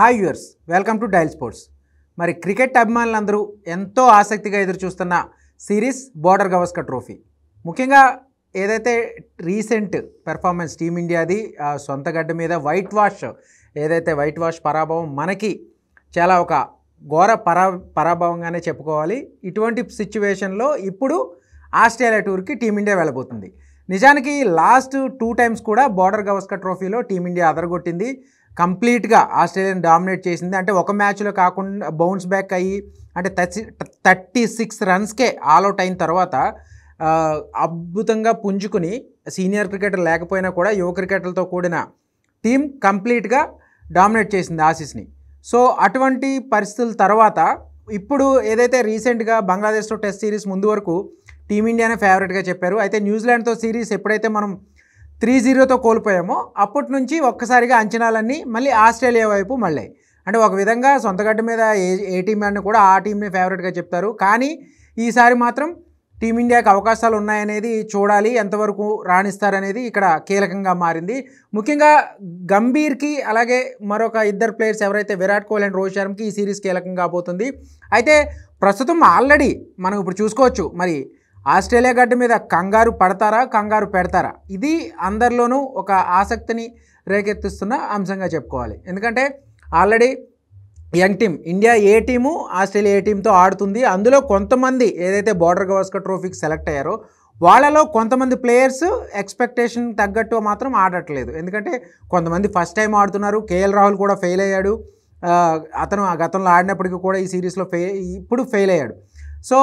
hi యూర్స్ welcome to dial sports మరి cricket అభిమానులందరూ ఎంతో ఆసక్తిగా ఎదురు చూస్తున్న సిరీస్ బోర్డర్ గవస్కర్ ట్రోఫీ ముఖ్యంగా ఏదైతే రీసెంట్ పెర్ఫార్మెన్స్ టీమిండియాది సొంత గడ్డ మీద వైట్ వాష్ ఏదైతే వైట్ వాష్ పరాభవం మనకి చాలా ఒక ఘోర పరా పరాభవంగానే చెప్పుకోవాలి ఇటువంటి సిచ్యువేషన్లో ఇప్పుడు ఆస్ట్రేలియా టూర్కి టీమిండియా వెళ్ళబోతుంది నిజానికి లాస్ట్ టూ టైమ్స్ కూడా బోర్డర్ గవస్కర్ ట్రోఫీలో టీమిండియా అదరగొట్టింది కంప్లీట్గా ఆస్ట్రేలియాని డామినేట్ చేసింది అంటే ఒక మ్యాచ్లో కాకుండా బౌన్స్ బ్యాక్ అయ్యి అంటే థర్టీ థర్టీ సిక్స్ రన్స్కే ఆల్అవుట్ అయిన తర్వాత అద్భుతంగా పుంజుకుని సీనియర్ క్రికెటర్ లేకపోయినా కూడా యువ క్రికెటర్లతో కూడిన టీం కంప్లీట్గా డామినేట్ చేసింది ఆసీస్ని సో అటువంటి పరిస్థితుల తర్వాత ఇప్పుడు ఏదైతే రీసెంట్గా బంగ్లాదేశ్తో టెస్ట్ సిరీస్ ముందు వరకు టీమిండియానే ఫేవరెట్గా చెప్పారు అయితే న్యూజిలాండ్తో సిరీస్ ఎప్పుడైతే మనం త్రీ జీరోతో కోల్పోయామో అప్పటి నుంచి ఒక్కసారిగా అంచనాలన్నీ మళ్ళీ ఆస్ట్రేలియా వైపు మళ్ళీ అంటే ఒక విధంగా సొంతగడ్డ మీద ఏ ఏ టీం అని కూడా ఆ టీంని ఫేవరెట్గా చెప్తారు కానీ ఈసారి మాత్రం టీమిండియాకి అవకాశాలు ఉన్నాయనేది చూడాలి ఎంతవరకు రాణిస్తారనేది ఇక్కడ కీలకంగా మారింది ముఖ్యంగా గంభీర్కి అలాగే మరొక ఇద్దరు ప్లేయర్స్ ఎవరైతే విరాట్ కోహ్లీ అండ్ రోహిత్ శర్మకి ఈ సిరీస్ కీలకంగా పోతుంది అయితే ప్రస్తుతం ఆల్రెడీ మనం ఇప్పుడు చూసుకోవచ్చు మరి ఆస్ట్రేలియా గడ్డ మీద కంగారు పడతారా కంగారు పెడతారా ఇది అందరిలోనూ ఒక ఆసక్తిని రేకెత్తిస్తున్న అంశంగా చెప్పుకోవాలి ఎందుకంటే already young team India A team Australia A టీంతో ఆడుతుంది అందులో కొంతమంది ఏదైతే బార్డర్ గవర్స్కర్ ట్రోఫీకి సెలెక్ట్ అయ్యారో వాళ్ళలో కొంతమంది ప్లేయర్స్ ఎక్స్పెక్టేషన్ తగ్గట్టు మాత్రం ఆడట్లేదు ఎందుకంటే కొంతమంది ఫస్ట్ టైం ఆడుతున్నారు కేఎల్ రాహుల్ కూడా ఫెయిల్ అయ్యాడు అతను ఆ గతంలో ఆడినప్పటికీ కూడా ఈ సిరీస్లో ఫెయి ఇప్పుడు ఫెయిల్ అయ్యాడు సో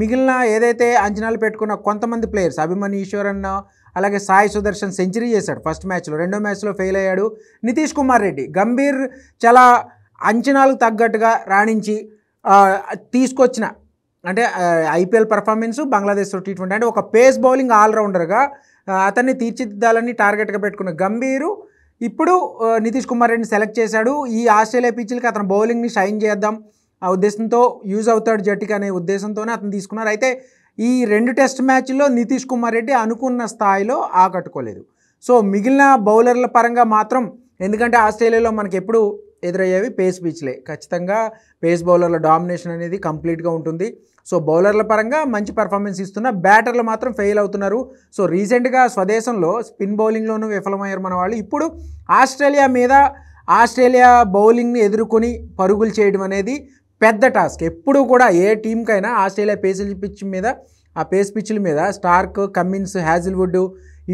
మిగిలిన ఏదైతే అంచనాలు పెట్టుకున్న కొంతమంది ప్లేయర్స్ అభిమన్ ఈశ్వరన్న అలాగే సాయి సుదర్శన్ సెంచరీ చేశాడు ఫస్ట్ మ్యాచ్లో రెండో మ్యాచ్లో ఫెయిల్ అయ్యాడు నితీష్ కుమార్ రెడ్డి గంభీర్ చాలా అంచనాలకు తగ్గట్టుగా రాణించి తీసుకొచ్చిన అంటే ఐపీఎల్ పర్ఫార్మెన్స్ బంగ్లాదేశ్లో టీ ట్వంటీ అంటే ఒక పేస్ బౌలింగ్ ఆల్రౌండర్గా అతన్ని తీర్చిదిద్దాలని టార్గెట్గా పెట్టుకున్న గంభీరు ఇప్పుడు నితీష్ కుమార్ రెడ్డిని సెలెక్ట్ చేశాడు ఈ ఆస్ట్రేలియా పిచ్చిలకి అతను బౌలింగ్ని షైన్ చేద్దాం ఆ ఉద్దేశంతో యూజ్ అవుతాడు జట్టుకి అనే ఉద్దేశంతోనే అతను తీసుకున్నారు అయితే ఈ రెండు టెస్ట్ మ్యాచ్లో నితీష్ కుమార్ రెడ్డి అనుకున్న స్థాయిలో ఆకట్టుకోలేదు సో మిగిలిన బౌలర్ల పరంగా మాత్రం ఎందుకంటే ఆస్ట్రేలియాలో మనకి ఎప్పుడు ఎదురయ్యేవి పేస్ పిచ్లే ఖచ్చితంగా పేస్ బౌలర్ల డామినేషన్ అనేది కంప్లీట్గా ఉంటుంది సో బౌలర్ల పరంగా మంచి పర్ఫార్మెన్స్ ఇస్తున్న బ్యాటర్లు మాత్రం ఫెయిల్ అవుతున్నారు సో రీసెంట్గా స్వదేశంలో స్పిన్ బౌలింగ్లోనూ విఫలమయ్యారు మన వాళ్ళు ఇప్పుడు ఆస్ట్రేలియా మీద ఆస్ట్రేలియా బౌలింగ్ని ఎదుర్కొని పరుగులు చేయడం అనేది పెద్ద టాస్క్ ఎప్పుడు కూడా ఏ టీంకైనా ఆస్ట్రేలియా పేస్ పిచ్ మీద ఆ పేస్ పిచ్ల మీద స్టార్క్ కమ్మిన్స్ హ్యాజిల్వుడ్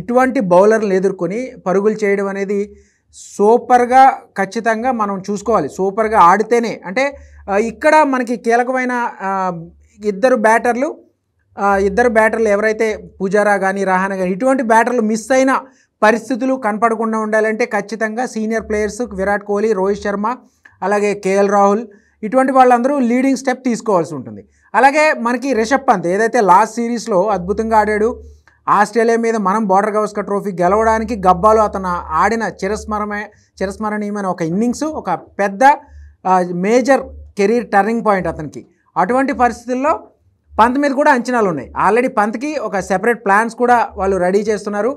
ఇటువంటి బౌలర్లు ఎదుర్కొని పరుగులు చేయడం అనేది సూపర్గా ఖచ్చితంగా మనం చూసుకోవాలి సూపర్గా ఆడితేనే అంటే ఇక్కడ మనకి కీలకమైన ఇద్దరు బ్యాటర్లు ఇద్దరు బ్యాటర్లు ఎవరైతే పూజారా కానీ రహానా కానీ ఇటువంటి బ్యాటర్లు మిస్ అయిన పరిస్థితులు కనపడకుండా ఉండాలంటే ఖచ్చితంగా సీనియర్ ప్లేయర్స్ విరాట్ కోహ్లీ రోహిత్ శర్మ అలాగే కేఎల్ రాహుల్ ఇటువంటి వాళ్ళందరూ లీడింగ్ స్టెప్ తీసుకోవాల్సి ఉంటుంది అలాగే మనకి రిషబ్ పంత్ ఏదైతే లాస్ట్ సిరీస్లో అద్భుతంగా ఆడాడు ఆస్ట్రేలియా మీద మనం బార్డర్ గవస్కర్ ట్రోఫీ గెలవడానికి గబ్బాలు అతను ఆడిన చిరస్మరమే చిరస్మరణీయమైన ఒక ఇన్నింగ్స్ ఒక పెద్ద మేజర్ కెరీర్ టర్నింగ్ పాయింట్ అతనికి అటువంటి పరిస్థితుల్లో పంత్ మీద కూడా అంచనాలు ఉన్నాయి ఆల్రెడీ పంత్కి ఒక సెపరేట్ ప్లాన్స్ కూడా వాళ్ళు రెడీ చేస్తున్నారు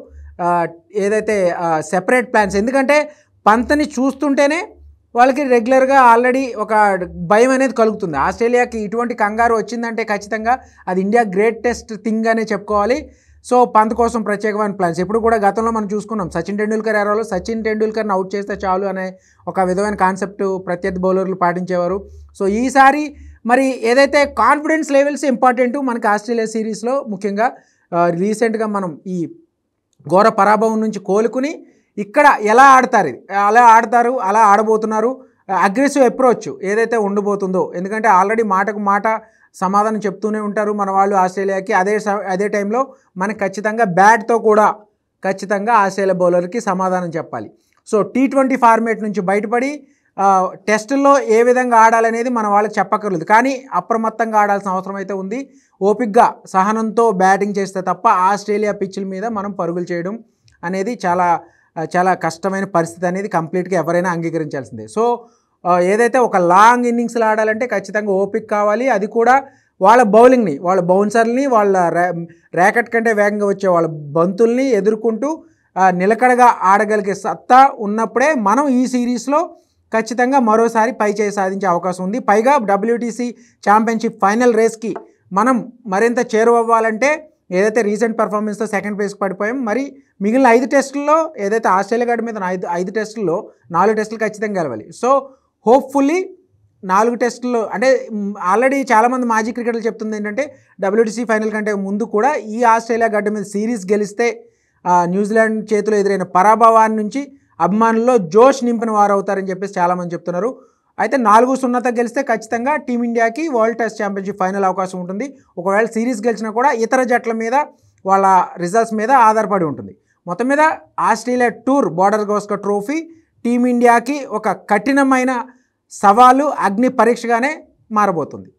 ఏదైతే సెపరేట్ ప్లాన్స్ ఎందుకంటే పంత్ని చూస్తుంటేనే వాళ్ళకి రెగ్యులర్గా ఆల్రెడీ ఒక భయం అనేది కలుగుతుంది ఆస్ట్రేలియాకి ఇటువంటి కంగారు వచ్చిందంటే ఖచ్చితంగా అది ఇండియా గ్రేటెస్ట్ థింగ్ అనే చెప్పుకోవాలి సో పంత్ కోసం ప్రత్యేకమైన ప్లాన్స్ ఇప్పుడు కూడా గతంలో మనం చూసుకున్నాం సచిన్ టెండూల్కర్ ఎరాలో సచిన్ టెండూల్కర్ని అవుట్ చేస్తే చాలు అనే ఒక విధమైన కాన్సెప్ట్ ప్రత్యర్థి బౌలర్లు పాటించేవారు సో ఈసారి మరి ఏదైతే కాన్ఫిడెన్స్ లెవెల్స్ ఇంపార్టెంట్ మనకి ఆస్ట్రేలియా సిరీస్లో ముఖ్యంగా రీసెంట్గా మనం ఈ ఘోర పరాభవం నుంచి కోలుకుని ఇక్కడ ఎలా ఆడతారు అలా ఆడతారు అలా ఆడబోతున్నారు అగ్రెసివ్ అప్రోచ్ ఏదైతే ఉండబోతుందో ఎందుకంటే ఆల్రెడీ మాటకు మాట సమాధానం చెప్తూనే ఉంటారు మన వాళ్ళు ఆస్ట్రేలియాకి అదే అదే టైంలో మనకు ఖచ్చితంగా బ్యాట్తో కూడా ఖచ్చితంగా ఆస్ట్రేలియా బౌలర్కి సమాధానం చెప్పాలి సో టీ ట్వంటీ ఫార్మేట్ నుంచి బయటపడి టెస్టుల్లో ఏ విధంగా ఆడాలనేది మన వాళ్ళకి చెప్పక్కర్లేదు కానీ అప్రమత్తంగా ఆడాల్సిన అవసరం అయితే ఉంది ఓపిక్గా సహనంతో బ్యాటింగ్ చేస్తే తప్ప ఆస్ట్రేలియా పిచ్ల మీద మనం పరుగులు చేయడం అనేది చాలా చాలా కష్టమైన పరిస్థితి అనేది కంప్లీట్గా ఎవరైనా అంగీకరించాల్సిందే సో ఏదైతే ఒక లాంగ్ ఇన్నింగ్స్లో ఆడాలంటే ఖచ్చితంగా ఓపిక్ కావాలి అది కూడా వాళ్ళ బౌలింగ్ని వాళ్ళ బౌన్సర్ని వాళ్ళ ర్యాకెట్ కంటే వేగంగా వచ్చే వాళ్ళ బంతుల్ని ఎదుర్కొంటూ నిలకడగా ఆడగలిగే సత్తా ఉన్నప్పుడే మనం ఈ సిరీస్లో ఖచ్చితంగా మరోసారి పై చేయి సాధించే అవకాశం ఉంది పైగా డబ్ల్యూటీసీ ఛాంపియన్షిప్ ఫైనల్ రేస్కి మనం మరింత చేరువవ్వాలంటే ఏదైతే రీసెంట్ పర్ఫార్మెన్స్తో సెకండ్ ప్లేస్కి పడిపోయాం మరి మిగిలిన ఐదు టెస్టుల్లో ఏదైతే ఆస్ట్రేలియా గడ్డ మీద ఐదు ఐదు టెస్టుల్లో నాలుగు టెస్టులు ఖచ్చితంగా గెలవాలి సో హోప్ఫుల్లీ నాలుగు టెస్టుల్లో అంటే ఆల్రెడీ చాలామంది మాజీ క్రికెటర్లు చెప్తుంది ఏంటంటే డబ్ల్యూడిసి ఫైనల్ కంటే ముందు కూడా ఈ ఆస్ట్రేలియా గడ్డ మీద సిరీస్ గెలిస్తే న్యూజిలాండ్ చేతిలో ఎదురైన పరాభవాన్ని నుంచి అభిమానుల్లో జోష్ నింపిన వారు అవుతారని చెప్పేసి చాలామంది చెప్తున్నారు అయితే నాలుగు సున్నతో గెలిస్తే ఖచ్చితంగా టీమిండియాకి వరల్డ్ టెస్ట్ ఛాంపియన్షిప్ ఫైనల్ అవకాశం ఉంటుంది ఒకవేళ సిరీస్ గెలిచినా కూడా ఇతర జట్ల మీద వాళ్ళ రిజల్ట్స్ మీద ఆధారపడి ఉంటుంది మొత్తం మీద Australia tour Border Gavaskar trophy టీమిండియాకి ఒక కఠినమైన సవాలు అగ్ని పరీక్షగానే మారబోతుంది